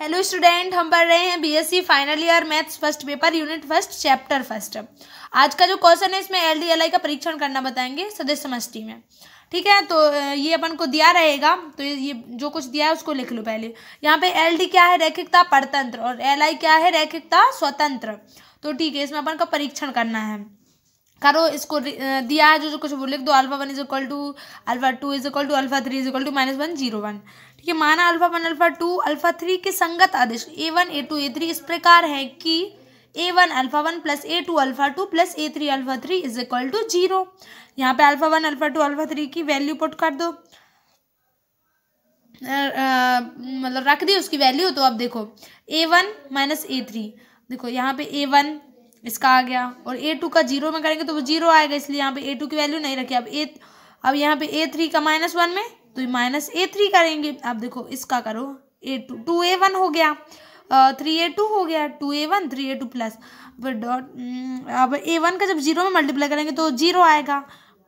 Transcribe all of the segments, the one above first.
hello student हम पढ़ रहे हैं BSc final year maths first paper unit first chapter first आज का जो क्वेश्चन है इसमें एलडीएलआई का परीक्षण करना बताएंगे सदस्य समष्टि में ठीक है तो ये अपन को दिया रहेगा तो ये जो कुछ दिया है उसको लिख लो पहले यहाँ पे एल डी क्या है रैखिकता परतंत्र और एल आई क्या है रैखिकता स्वतंत्र तो ठीक है इसमें अपन का परीक्षण करना है करो इसको दिया है जो जो कुछ बोले दो alpha one is equal to alpha two is equal to alpha three is equal to minus one zero one ठीक है माना alpha one alpha two alpha three के संगत आदेश A one A two A three इस प्रकार है कि A one alpha one plus A two alpha two plus A three alpha three is equal to zero यहाँ पे alpha one alpha two alpha three की वैल्यू पुट कर दो मतलब रख दी उसकी वैल्यू तो अब देखो A one minus A three देखो यहाँ पे ए वन इसका आ गया और ए टू का जीरो में करेंगे तो वो जीरो आएगा इसलिए यहाँ पे ए टू की वैल्यू नहीं रखी अब ए अब यहाँ पे ए थ्री का माइनस वन में तो माइनस ए थ्री करेंगे आप देखो इसका करो A two two A one हो गया थ्री ए टू हो गया two A one three A two plus फिर डॉट हम्म, अब ए वन का जब जीरो में मल्टीप्लाई करेंगे तो जीरो आएगा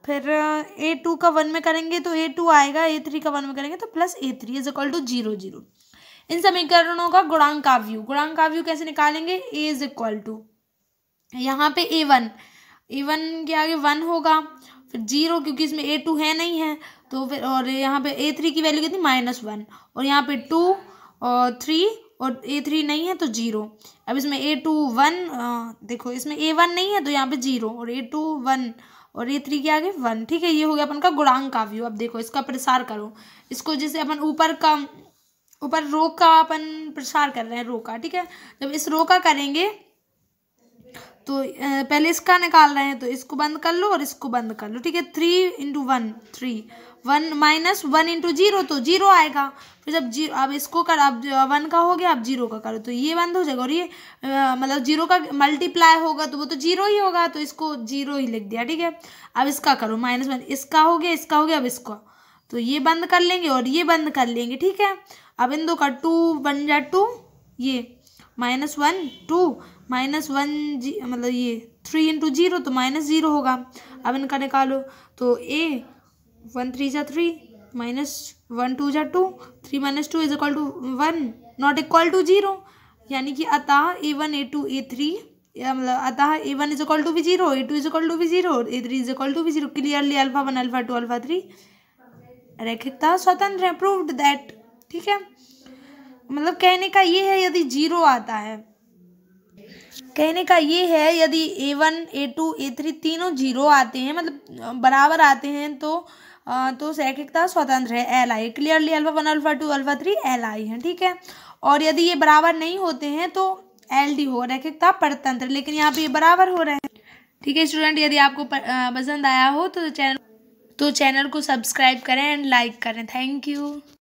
फिर ए टू का वन में करेंगे तो ए टू आएगा ए थ्री का वन में करेंगे तो plus A three is equal to zero zero इन समीकरणों का गुणांक का व्यू गुणांक का व्यू कैसे निकालेंगे ए इज इक्वल टू यहाँ पे ए वन ए वन के आगे वन होगा फिर जीरो क्योंकि इसमें ए टू है नहीं है तो फिर और यहाँ पे ए थ्री की वैल्यू कितनी माइनस वन और यहाँ पे टू और थ्री और ए थ्री नहीं है तो जीरो अब इसमें ए टू वन देखो इसमें ए वन नहीं है तो यहाँ पे जीरो और ए टू वन और ए थ्री के आगे वन ठीक है ये हो गया अपन का गुणांक का व्यू अब देखो इसका प्रसार करो इसको जैसे अपन ऊपर का ऊपर रो का अपन प्रसार कर रहे हैं रो का ठीक है जब इस रो का करेंगे तो पहले इसका निकाल रहे हैं तो इसको बंद कर लो और इसको बंद कर लो ठीक है three into one three one minus one into zero तो जीरो आएगा फिर जब जीरो अब इसको कर अब वन का हो गया अब जीरो का करो तो ये बंद हो जाएगा और ये मतलब जीरो का मल्टीप्लाई होगा तो वो तो जीरो ही होगा तो इसको जीरो ही लिख दिया ठीक है अब इसका करो माइनस वन इसका हो गया इसका हो गया अब इसको तो ये बंद कर लेंगे और ये बंद कर लेंगे ठीक है अब इन दो का टू बन जा टू ये minus one two minus one जी मतलब ये थ्री इंटू जीरो तो माइनस ज़ीरो होगा अब इनका निकालो तो ए वन थ्री जा थ्री माइनस वन टू जा two three minus two is equal to one not equal to zero यानी कि अतः A one A two A three मतलब अतः A one is equal to भी zero A two is equal to भी zero A three is equal to भी zero clearly alpha one alpha two alpha three रैखिकता स्वतंत्र है proved that ठीक है मतलब कहने का ये है यदि जीरो आता है कहने का ये है यदि A one A two A three तीनों जीरो आते हैं मतलब बराबर आते हैं तो आ, तो सैकिकता स्वतंत्र है L I clearly alpha one alpha two alpha three L I है ठीक है और यदि ये बराबर नहीं होते हैं तो एल डी हो रैखिकता परतंत्र लेकिन यहाँ पे ये बराबर हो रहे हैं ठीक है स्टूडेंट यदि आपको पसंद आया हो तो चैनल तो चैनल को सब्सक्राइब करें एंड लाइक करें थैंक यू